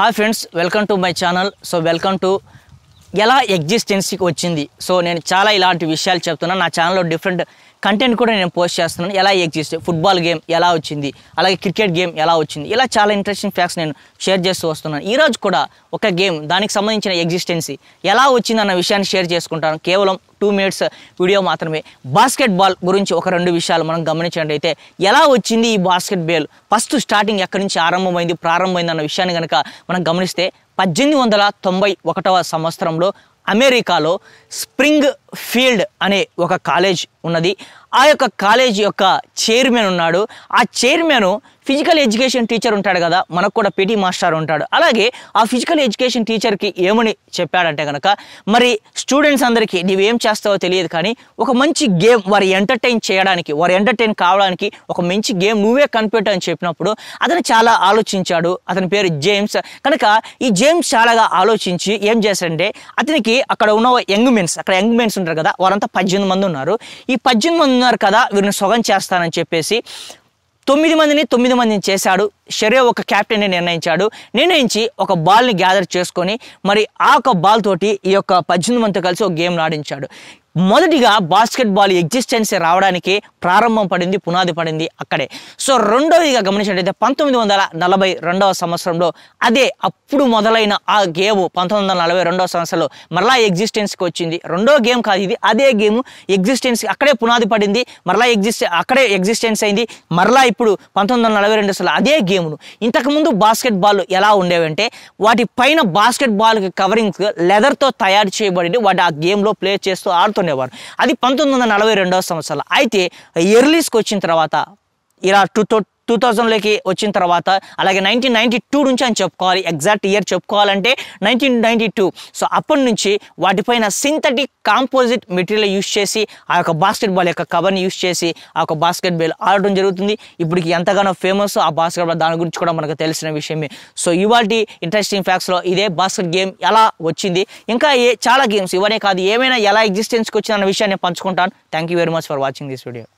hi friends welcome to my channel so welcome to ఎలా ఎగ్జిస్టెన్సీకి వచ్చింది so నేను చాలా ఇలాంటి విషయాలు చెప్తున్నాను నా ఛానల్లో డిఫరెంట్ కంటెంట్ కూడా నేను పోస్ట్ చేస్తున్నాను ఎలా ఎగ్జిస్ట్ ఫుట్బాల్ గేమ్ ఎలా వచ్చింది అలాగే క్రికెట్ గేమ్ ఎలా వచ్చింది ఇలా చాలా ఇంట్రెస్టింగ్ ఫ్యాక్ట్స్ నేను షేర్ చేస్తూ వస్తున్నాను ఈరోజు కూడా ఒక గేమ్ దానికి సంబంధించిన ఎగ్జిస్టెన్సీ ఎలా వచ్చింది అన్న విషయాన్ని షేర్ చేసుకుంటాను కేవలం టూ మినిట్స్ వీడియో మాత్రమే బాస్కెట్బాల్ గురించి ఒక రెండు విషయాలు మనం గమనించండి అయితే ఎలా వచ్చింది ఈ బాస్కెట్ ఫస్ట్ స్టార్టింగ్ ఎక్కడి నుంచి ఆరంభమైంది ప్రారంభమైంది అన్న విషయాన్ని కనుక మనం గమనిస్తే పద్దెనిమిది వందల తొంభై ఒకటవ సంవత్సరంలో అమెరికాలో స్ప్రింగ్ ఫీల్డ్ అనే ఒక కాలేజ్ ఉన్నది ఆ యొక్క కాలేజ్ యొక్క చైర్మన్ ఉన్నాడు ఆ చైర్మన్ ఫిజికల్ ఎడ్యుకేషన్ టీచర్ ఉంటాడు కదా మనకు కూడా పీటీ మాస్టర్ ఉంటాడు అలాగే ఆ ఫిజికల్ ఎడ్యుకేషన్ టీచర్కి ఏమని చెప్పాడంటే కనుక మరి స్టూడెంట్స్ అందరికీ నీవేం చేస్తావో తెలియదు కానీ ఒక మంచి గేమ్ వారి ఎంటర్టైన్ చేయడానికి వారి ఎంటర్టైన్ కావడానికి ఒక మంచి గేమ్ నువ్వే కనిపెట్టు అని చెప్పినప్పుడు అతను చాలా ఆలోచించాడు అతని పేరు జేమ్స్ కనుక ఈ జేమ్స్ చాలాగా ఆలోచించి ఏం చేశాడంటే అతనికి అక్కడ ఉన్న యంగ్ మెన్స్ అక్కడ యంగ్ మెన్స్ ఉంటారు కదా వారంతా పద్దెనిమిది మంది ఉన్నారు ఈ పద్దెనిమిది మంది ఉన్నారు కదా వీరిని సొగం చేస్తానని చెప్పేసి తొమ్మిది మందిని తొమ్మిది మందిని చేశాడు షరే ఒక క్యాప్టెన్ని నిర్ణయించాడు నిర్ణయించి ఒక బాల్ని గ్యాదర్ చేసుకొని మరి ఆ ఒక బాల్ తోటి ఈ యొక్క పద్దెనిమిది మందితో కలిసి ఒక గేమ్ ఆడించాడు మొదటిగా బాస్కెట్బాల్ ఎగ్జిస్టెన్స్ రావడానికి ప్రారంభం పడింది పునాది పడింది అక్కడే సో రెండవదిగా గమనించినట్లయితే పంతొమ్మిది వందల నలభై రెండవ సంవత్సరంలో అదే అప్పుడు మొదలైన ఆ గేమ్ పంతొమ్మిది వందల నలభై రెండవ సంవత్సరంలో మరలా ఎగ్జిస్టెన్స్కి వచ్చింది రెండో గేమ్ కాదు ఇది అదే గేమ్ ఎగ్జిస్టెన్స్ అక్కడే పునాది పడింది మరలా ఎగ్జిస్ట్ అక్కడే ఎగ్జిస్టెన్స్ అయింది మరలా ఇప్పుడు పంతొమ్మిది వందల నలభై రెండు అదే గేమ్ను ఇంతకుముందు బాస్కెట్బాల్ ఎలా ఉండేవంటే వాటి పైన బాస్కెట్బాల్ కవరింగ్ లెదర్తో తయారు చేయబడింది వాటి ఆ గేమ్లో ప్లే చేస్తూ ఆడుతూ చేసుకునేవారు అది పంతొమ్మిది వందల నలభై రెండవ సంవత్సరాలు అయితే ఎర్లీస్కి వచ్చిన తర్వాత ఇలా టూ థౌ టూ థౌజండ్లోకి వచ్చిన తర్వాత అలాగే నైన్టీన్ నైన్టీ టూ నుంచి అని చెప్పుకోవాలి ఎగ్జాక్ట్ ఇయర్ చెప్పుకోవాలంటే నైన్టీన్ నైన్టీ టూ సో అప్పటి నుంచి వాటిపైన సింథటిక్ కాంపోజిట్ మెటీరియల్ యూస్ చేసి ఆ యొక్క బాస్కెట్బాల్ యొక్క కవర్ని యూస్ చేసి ఆ యొక్క బాస్కెట్బాల్ ఆడడం జరుగుతుంది ఇప్పటికి ఎంతగానో ఫేమస్ ఆ బాస్కెట్బాల్ దాని గురించి కూడా మనకు తెలిసిన విషయమే సో ఇవాళ ఇంట్రెస్టింగ్ ఫ్యాక్ట్స్లో ఇదే బాస్కెట్ గేమ్ ఎలా వచ్చింది ఇంకా ఏ చాలా గేమ్స్ ఇవనే కాదు ఏమైనా ఎలా ఎగ్జిస్టెన్స్కి వచ్చిందన్న విషయాన్ని పంచుకుంటాను thank you very much for watching this video